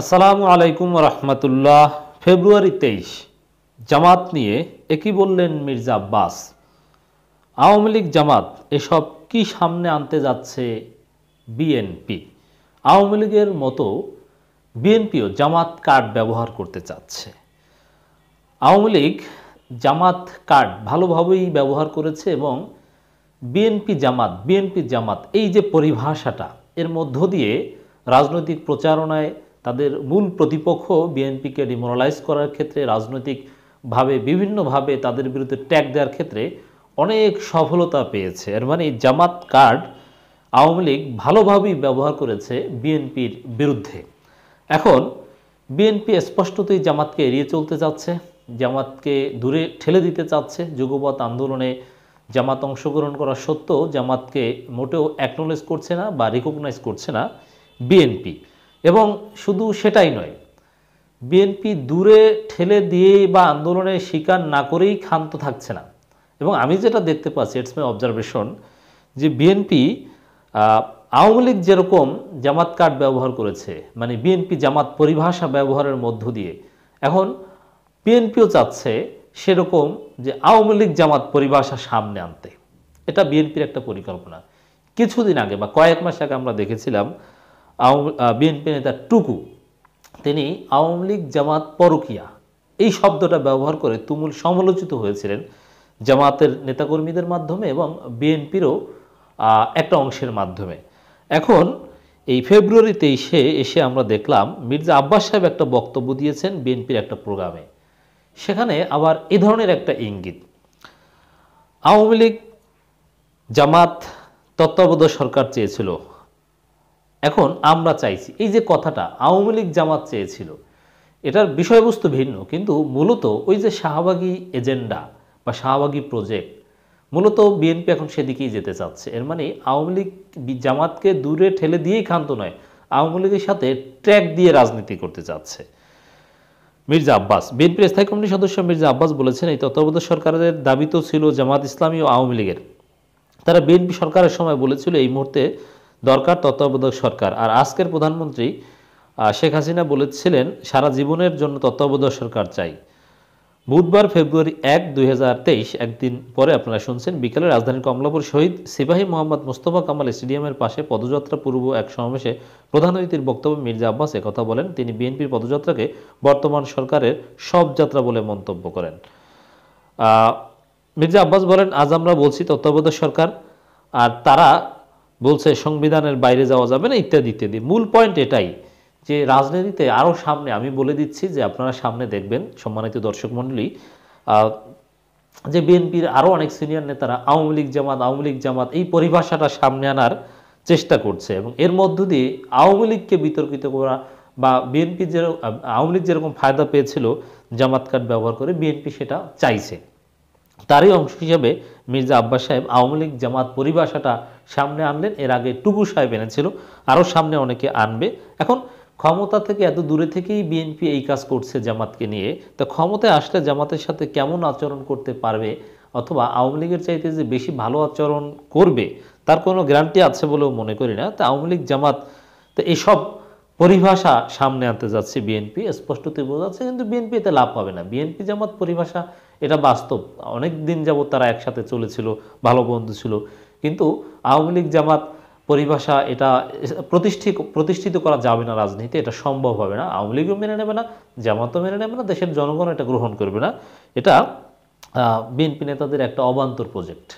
আসসালামু আলাইকুম রহমতুল্লাহ ফেব্রুয়ারি তেইশ জামাত নিয়ে একই বললেন মির্জা আব্বাস আওয়ামী লীগ জামাত এসব কি সামনে আনতে যাচ্ছে বিএনপি আওয়ামী লীগের মতো বিএনপিও জামাত কার্ড ব্যবহার করতে চাচ্ছে আওয়ামী লীগ জামাত কার্ড ভালোভাবেই ব্যবহার করেছে এবং বিএনপি জামাত বিএনপি জামাত এই যে পরিভাষাটা এর মধ্য দিয়ে রাজনৈতিক প্রচারণায় তাদের মূল প্রতিপক্ষ বিএনপিকে ডিমোরালাইজ করার ক্ষেত্রে রাজনৈতিকভাবে বিভিন্নভাবে তাদের বিরুদ্ধে ট্যাগ দেওয়ার ক্ষেত্রে অনেক সফলতা পেয়েছে এর মানে জামাত কার্ড আওয়ামী লীগ ভালোভাবেই ব্যবহার করেছে বিএনপির বিরুদ্ধে এখন বিএনপি স্পষ্টতই জামাতকে এড়িয়ে চলতে চাচ্ছে জামাতকে দূরে ঠেলে দিতে চাচ্ছে যুগবত আন্দোলনে জামাত অংশগ্রহণ করা সত্ত্বেও জামাতকে মোটেও অ্যাকনোলেজ করছে না বা রিকগনাইজ করছে না বিএনপি এবং শুধু সেটাই নয় বিএনপি দূরে ঠেলে দিয়ে বা আন্দোলনের শিকার না করেই ক্ষান্ত থাকছে না এবং আমি যেটা দেখতে পাচ্ছি ইটস মাই অবজারভেশন যে বিএনপি আওয়ামী লীগ যেরকম জামাত কার্ড ব্যবহার করেছে মানে বিএনপি জামাত পরিভাষা ব্যবহারের মধ্য দিয়ে এখন বিএনপিও চাচ্ছে সেরকম যে আওয়ামী লীগ জামাত পরিভাষা সামনে আনতে এটা বিএনপির একটা পরিকল্পনা কিছুদিন আগে বা কয়েক মাস আগে আমরা দেখেছিলাম বিএনপি নেতা টুকু তিনি আওয়ামী লীগ জামাত পরকিয়া এই শব্দটা ব্যবহার করে তুমুল সমালোচিত হয়েছিলেন জামাতের নেতাকর্মীদের মাধ্যমে এবং বিএনপিরও একটা অংশের মাধ্যমে এখন এই ফেব্রুয়ারি তেইশে এসে আমরা দেখলাম মির্জা আব্বাস সাহেব একটা বক্তব্য দিয়েছেন বিএনপির একটা প্রোগ্রামে সেখানে আবার এ ধরনের একটা ইঙ্গিত আওয়ামী লীগ জামাত তত্ত্বাবধায়ক সরকার চেয়েছিল এখন আমরা চাইছি এই যে কথাটা আওয়ামী লীগ জামাত চেয়েছিল এটার বিষয়বস্তু ভিন্ন কিন্তু মূলত ওই যে শাহবাগী এজেন্ডা বা শাহবাগী প্রজেক্ট মূলত বিএনপি এখন সেদিকেই যেতে চাচ্ছে এর মানে আওয়ামী লীগ জামাতকে দূরে ঠেলে দিয়েই ক্ষান্ত নয় আওয়ামী লীগের সাথে ট্র্যাক দিয়ে রাজনীতি করতে চাচ্ছে মির্জা আব্বাস বিএনপির স্থায়ী কমিটির সদস্য মির্জা আব্বাস বলেছেন এই তত্ত্বাবধায়ক সরকারের দাবি তো ছিল জামাত ইসলামী ও আওয়ামী লীগের তারা বিএনপি সরকারের সময় বলেছিল এই মুহূর্তে দরকার তত্ত্বাবধায়ক সরকার আর আজকের প্রধানমন্ত্রী শেখ হাসিনা বলেছিলেন সারা জীবনের জন্য তত্ত্বাবধায়ক সরকার চাই বুধবার ফেব্রুয়ারি এক দুই একদিন পরে আপনারা শুনছেন বিকালে রাজধানীর কমলাপুর শহীদ সিপাহী মোহাম্মদ মুস্তফা কামাল স্টেডিয়ামের পাশে পদযাত্রা পূর্ব এক সমাবেশে প্রধান অতিথির বক্তব্য মির্জা আব্বাস কথা বলেন তিনি বিএনপির পদযাত্রাকে বর্তমান সরকারের সব যাত্রা বলে মন্তব্য করেন মির্জা আব্বাস বলেন আজ আমরা বলছি তত্ত্বাবধায়ক সরকার আর তারা বলছে সংবিধানের বাইরে যাওয়া যাবে না ইত্যাদি ইত্যাদি মূল পয়েন্ট এটাই যে রাজনীতিতে আরও সামনে আমি বলে দিচ্ছি যে আপনারা সামনে দেখবেন সম্মানিত দর্শক মণ্ডলী যে বিএনপির আরও অনেক সিনিয়র নেতারা আওয়ামী লীগ জামাত আওয়ামী লীগ জামাত এই পরিভাষাটা সামনে আনার চেষ্টা করছে এবং এর মধ্য দিয়ে আওয়ামী লীগকে বিতর্কিত করা বা বিএনপি যে আওয়ামী লীগ যেরকম ফায়দা পেয়েছিল জামাত কার্ড ব্যবহার করে বিএনপি সেটা চাইছে তারই অংশ হিসাবে মির্জা আব্বাস সাহেব আওয়ামী লীগ জামাত পরিভাষাটা সামনে আনলেন এর আগে টুকু সাহেব এনেছিল আরও সামনে অনেকে আনবে এখন ক্ষমতা থেকে এত দূরে থেকেই বিএনপি এই কাজ করছে জামাতকে নিয়ে তো ক্ষমতায় আসলে জামাতের সাথে কেমন আচরণ করতে পারবে অথবা আওয়ামী লীগের চাইতে যে বেশি ভালো আচরণ করবে তার কোনো গ্যারান্টি আছে বলেও মনে করি না তো আওয়ামী লীগ জামাত তো এসব পরিভাষা সামনে আনতে যাচ্ছে বিএনপি স্পষ্টতই বোঝা যাচ্ছে কিন্তু বিএনপি এতে লাভ পাবে না বিএনপি জামাত পরিভাষা এটা বাস্তব অনেক দিন যাবত তারা একসাথে চলেছিল ভালো বন্ধু ছিল কিন্তু আওয়ামী লীগ জামাত পরিভাষা এটা প্রতিষ্ঠিত প্রতিষ্ঠিত করা যাবে না রাজনীতি এটা সম্ভব হবে না আওয়ামী লীগও মেনে নেবে না জামাতও মেনে নেবে না দেশের জনগণ এটা গ্রহণ করবে না এটা বিএনপি নেতাদের একটা অবান্তর প্রজেক্ট